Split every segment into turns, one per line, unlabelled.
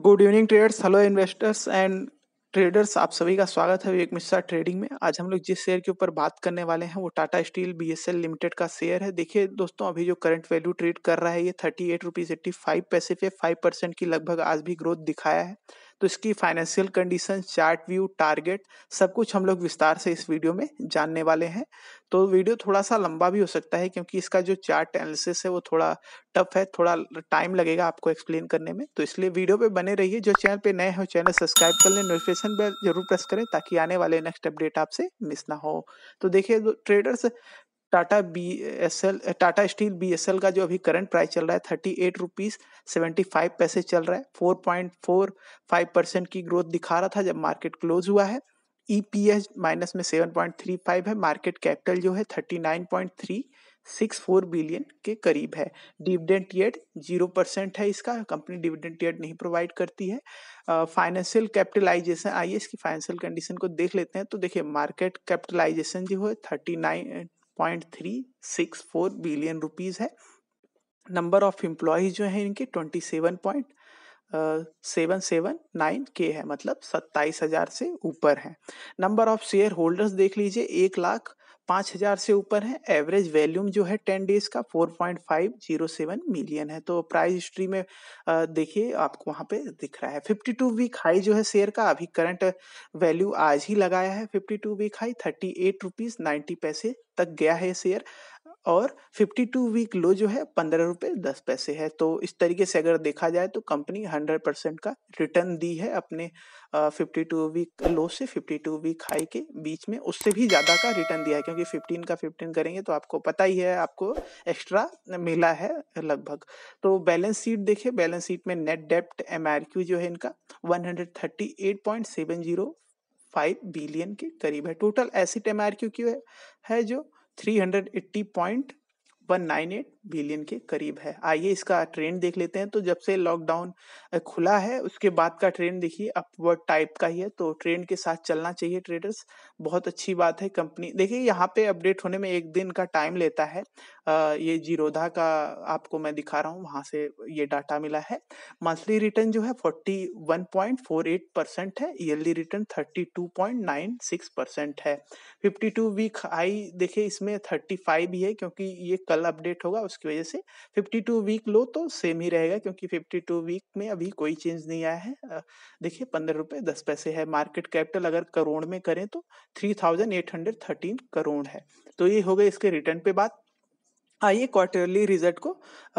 good evening traders hello investors and traders आप सभी का स्वागत है विवेक मिश्रा ट्रेडिंग में आज हम लोग जिस शेयर के ऊपर बात करने वाले हैं वो टाटा स्टील एल लिमिटेड का शेयर है देखिए दोस्तों अभी जो करंट वैल्यू ट्रेड कर रहा है ये thirty eight rupees eighty five paise पे फाइव परसेंट की लगभग आज भी ग्रोथ दिखाया है तो इसकी financial condition chart view target सब कुछ हम लोग विस्तार से इस वीडियो में जानने वाले हैं तो वीडियो थोड़ा सा लंबा भी हो सकता है क्योंकि इसका जो चार्ट एनालिसिस है वो थोड़ा टफ है थोड़ा टाइम लगेगा आपको एक्सप्लेन करने में तो इसलिए वीडियो पे बने रहिए जो चैनल पे नए हो चैनल सब्सक्राइब कर लें नोटिफिकेशन बेल जरूर प्रेस करें ताकि आने वाले नेक्स्ट अपडेट आपसे मिस ना हो तो देखिए traders Tata B S L Tata steel B S L का जो अभी करंट प्राइस चल रहा है thirty eight rupees seventy five paise चल रहा है four point four five percent की ग्रोथ दिखा रहा था जब मार्केट क्लोज हुआ है ई पी एस माइनस में सेवन पॉइंट थ्री फाइव है मार्केट कैपिटल जो है thirty nine point three six four billion के करीब है डिविडेंट येड जीरो परसेंट है इसका कंपनी डिविडेंट येड नहीं प्रोवाइड करती है फाइनेंशियल कैपिटलाइजेशन आइए इसकी फाइनेंशियल कंडीशन को देख लेते हैं तो देखिए मार्केट कैपिटलाइजेशन जो है thirty nine point three six four billion rupees है नंबर ऑफ एम्प्लॉज जो है इनके twenty seven point seven seven nine के है मतलब सत्ताईस हजार से ऊपर है नंबर ऑफ शेयर होल्डर्स देख लीजिए एक लाख पाँच हजार से ऊपर है एवरेज वैल्यूम जो है टेन डेज का four point five zero seven million है तो प्राइस हिस्ट्री में देखिए आपको वहाँ पे दिख रहा है फिफ्टी टू वीक हाई जो है शेयर का अभी करंट वैल्यू आज ही लगाया है fifty two week high thirty eight rupees ninety paise तक गया है शेयर और 52 वीक लो जो है पंद्रह रुपये दस पैसे है तो इस तरीके से अगर देखा जाए तो कंपनी 100 परसेंट का रिटर्न दी है अपने 52 वीक लो से 52 वीक हाई के बीच में उससे भी ज़्यादा का रिटर्न दिया है क्योंकि 15 का 15 करेंगे तो आपको पता ही है आपको एक्स्ट्रा मिला है लगभग तो बैलेंस शीट देखे बैलेंस शीट में नेट डेप्ट एम जो है इनका वन फाइव बिलियन के करीब है टोटल एसिड एम है, है जो 380.198 बिलियन के करीब है आइए इसका ट्रेंड देख लेते हैं तो जब से लॉकडाउन खुला है उसके बाद का ट्रेंड देखिए अपवर्ड टाइप का ही है तो ट्रेंड के साथ चलना चाहिए ट्रेडर्स बहुत अच्छी बात है कंपनी देखिए यहाँ पे अपडेट होने में एक दिन का टाइम लेता है आ, ये जीरोधा का आपको मैं दिखा रहा हूँ वहाँ से ये डाटा मिला है मंथली रिटर्न जो है forty one point four eight percent है yearly return thirty two point nine six percent है फिफ्टी टू वीक आई देखिए इसमें थर्टी फाइव ही है क्योंकि ये कल अपडेट होगा उसकी वजह से 52 वीक लो तो सेम ही रहेगा क्योंकि 52 वीक में अभी कोई चेंज नहीं आया है देखिए पंद्रह रुपये दस पैसे है मार्केट कैपिटल अगर करोड़ में करें तो 3,813 करोड़ है तो ये हो गए इसके रिटर्न पे बात आइए क्वार्टरली रिजल्ट को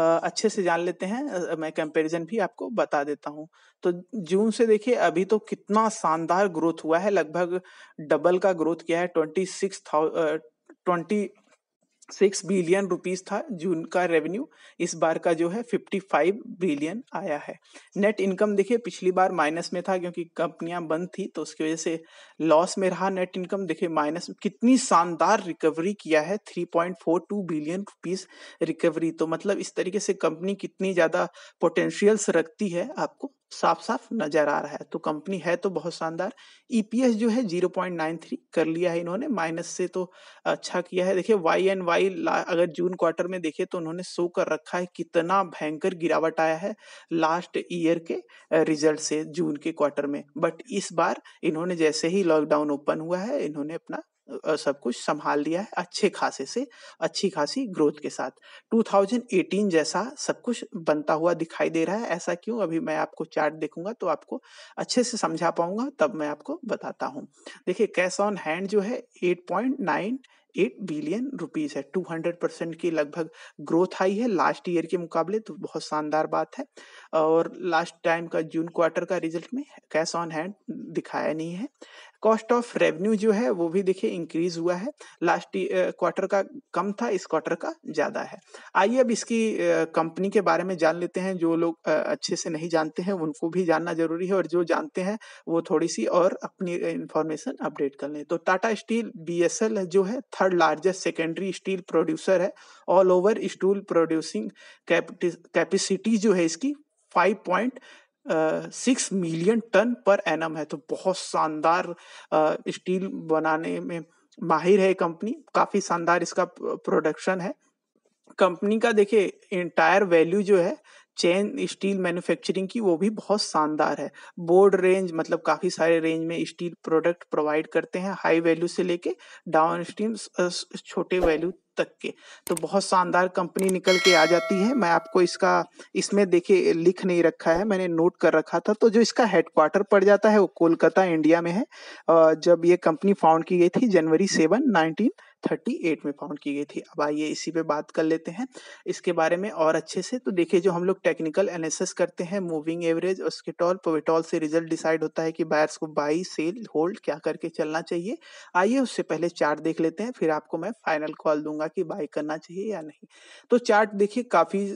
अच्छे से जान लेते हैं मैं कंपैरिजन भी आपको बता देता हूं तो जून से देखिए अभी तो कितना शानदार ग्रोथ हुआ है लगभग डबल का ग्रोथ किया है twenty six twenty six billion rupees था जून का रेवेन्यू इस बार का जो है फिफ्टी फाइव बिलियन आया है नेट इनकम देखिए पिछली बार माइनस में था क्योंकि कंपनियां बंद थी तो उसकी वजह से लॉस में रहा नेट इनकम देखिए माइनस कितनी शानदार रिकवरी किया है three point four two billion rupees recovery तो मतलब इस तरीके से कंपनी कितनी ज्यादा पोटेंशियल्स रखती है आपको साफ साफ नजर आ रहा है तो कंपनी है तो बहुत शानदार ईपीएस e जो है थ्री कर लिया है इन्होंने माइनस से तो अच्छा किया है देखिए वाई एंड वाई अगर जून क्वार्टर में देखे तो उन्होंने शो कर रखा है कितना भयंकर गिरावट आया है लास्ट ईयर के रिजल्ट से जून के क्वार्टर में बट इस बार इन्होंने जैसे ही लॉकडाउन ओपन हुआ है इन्होंने अपना सब कुछ संभाल लिया है अच्छे खासे से अच्छी खासी ग्रोथ के साथ 2018 जैसा सब कुछ बनता हुआ दिखाई दे रहा है ऐसा क्यों अभी मैं आपको चार्ट देखूंगा तो आपको अच्छे से समझा पाऊंगा तब मैं आपको बताता हूँ देखिए कैश ऑन हैंड जो है eight point nine eight billion rupees है टू हंड्रेड परसेंट की लगभग ग्रोथ आई है लास्ट ईयर के मुकाबले तो बहुत शानदार बात है और लास्ट टाइम का जून क्वार्टर का रिजल्ट में कैश ऑन हैंड दिखाया नहीं है कॉस्ट ऑफ रेवेन्यू जो है वो भी देखिए इंक्रीज हुआ है लास्ट क्वार्टर का कम था इस क्वार्टर का ज्यादा है आइए अब इसकी कंपनी के बारे में जान लेते हैं जो लोग अच्छे से नहीं जानते हैं उनको भी जानना जरूरी है और जो जानते हैं वो थोड़ी सी और अपनी इंफॉर्मेशन अपडेट कर लें तो टाटा स्टील बी जो है third third largest secondary steel producer है all over steel producing capacity जो है इसकी five point six million ton per annum है तो बहुत शानदार स्टील uh, बनाने में माहिर है कंपनी काफी शानदार इसका प्रोडक्शन है कंपनी का देखिए इंटायर वैल्यू जो है चैन स्टील मैन्युफैक्चरिंग की वो भी बहुत शानदार है बोर्ड रेंज मतलब काफ़ी सारे रेंज में स्टील प्रोडक्ट प्रोवाइड करते हैं हाई वैल्यू से लेके डाउन स्ट्रीम छोटे वैल्यू तक के तो बहुत शानदार कंपनी निकल के आ जाती है मैं आपको इसका इसमें देखिए लिख नहीं रखा है मैंने नोट कर रखा था तो जो इसका हेडक्वार्टर पड़ जाता है वो कोलकाता इंडिया में है जब ये कंपनी फाउंड की गई थी जनवरी सेवन नाइनटीन 1938 में फाउंड की गई थी अब आइए इसी पे बात कर लेते हैं इसके बारे में और अच्छे से तो देखिए जो हम लोग टेक्निकल एनालिसिस करते हैं मूविंग एवरेज उसके टॉल पोविटॉल से रिजल्ट डिसाइड होता है कि बायर्स को बाई सेल होल्ड क्या करके चलना चाहिए आइए उससे पहले चार्ट देख लेते हैं फिर आपको मैं फाइनल कॉल दूंगा कि बाई करना चाहिए या नहीं तो चार्ट देखिए काफी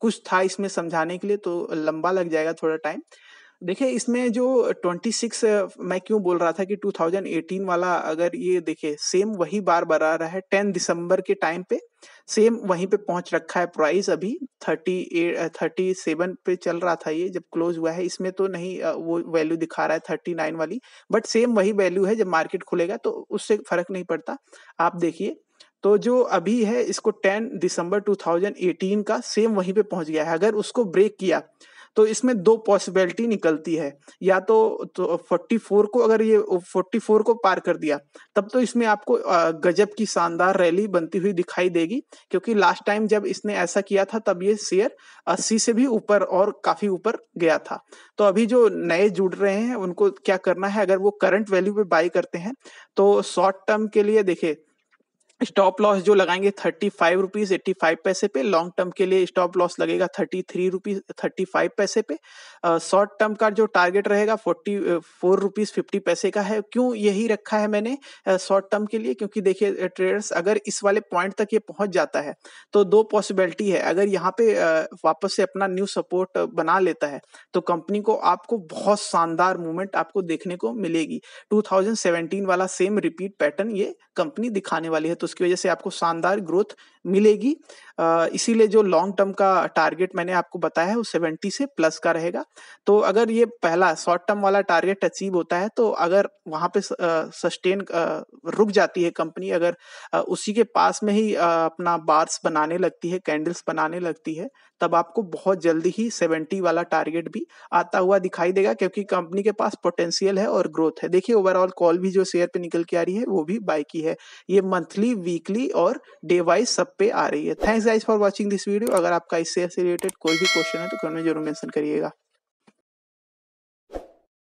कुछ था इसमें समझाने के लिए तो लंबा लग जाएगा थोड़ा टाइम देखिए इसमें जो 26 मैं क्यों बोल रहा था कि 2018 वाला अगर ये देखे सेम वही बार बना रहा है 10 दिसंबर के टाइम पे सेम वहीं पे पहुंच रखा है प्राइस अभी 38 37 पे चल रहा था ये जब क्लोज हुआ है इसमें तो नहीं वो वैल्यू दिखा रहा है 39 वाली बट सेम वही वैल्यू है जब मार्केट खुलेगा तो उससे फर्क नहीं पड़ता आप देखिए तो जो अभी है इसको 10 दिसंबर 2018 का सेम वहीं पे पहुंच गया है अगर उसको ब्रेक किया तो इसमें दो पॉसिबिलिटी निकलती है या तो फोर्टी तो फोर को अगर ये फोर्टी फोर को पार कर दिया तब तो इसमें आपको गजब की शानदार रैली बनती हुई दिखाई देगी क्योंकि लास्ट टाइम जब इसने ऐसा किया था तब ये शेयर अस्सी से भी ऊपर और काफी ऊपर गया था तो अभी जो नए जुड़ रहे हैं उनको क्या करना है अगर वो करंट वैल्यू पे बाई करते हैं तो शॉर्ट टर्म के लिए देखे स्टॉप लॉस जो लगाएंगे thirty five rupees eighty five paise पे लॉन्ग टर्म के लिए स्टॉप लॉस लगेगा thirty three rupees thirty five paise पे शॉर्ट टर्म का जो टारगेट रहेगा फोर्टी फोर रुपीज फिफ्टी पैसे का है क्यों यही रखा है मैंने शॉर्ट uh, टर्म के लिए क्योंकि देखिए ट्रेडर्स अगर इस वाले पॉइंट तक ये पहुंच जाता है तो दो पॉसिबिलिटी है अगर यहाँ पे uh, वापस से अपना न्यू सपोर्ट बना लेता है तो कंपनी को आपको बहुत शानदार मूवमेंट आपको देखने को मिलेगी टू वाला सेम रिपीट पैटर्न ये कंपनी दिखाने वाली है तो उसकी वजह से आपको शानदार ग्रोथ मिलेगी इसीलिए जो लॉन्ग टर्म का टारगेट मैंने आपको बताया है वो सेवेंटी से प्लस का रहेगा तो अगर ये पहला शॉर्ट टर्म वाला टारगेट अचीव होता है तो अगर वहां पे सस्टेन रुक जाती है कंपनी अगर उसी के पास में ही अपना बार्स बनाने लगती है कैंडल्स बनाने लगती है तब आपको बहुत जल्दी ही सेवेंटी वाला टारगेट भी आता हुआ दिखाई देगा क्योंकि कंपनी के पास पोटेंशियल है और ग्रोथ है देखिए ओवरऑल कॉल भी जो शेयर पे निकल के आ रही है वो भी बाय की है ये मंथली वीकली और डे वाइज सब पे आ रही है thanks guys for watching this video अगर आपका इससे रिलेटेड कोई भी क्वेश्चन है तो कमेंट जरूर मेंशन करिएगा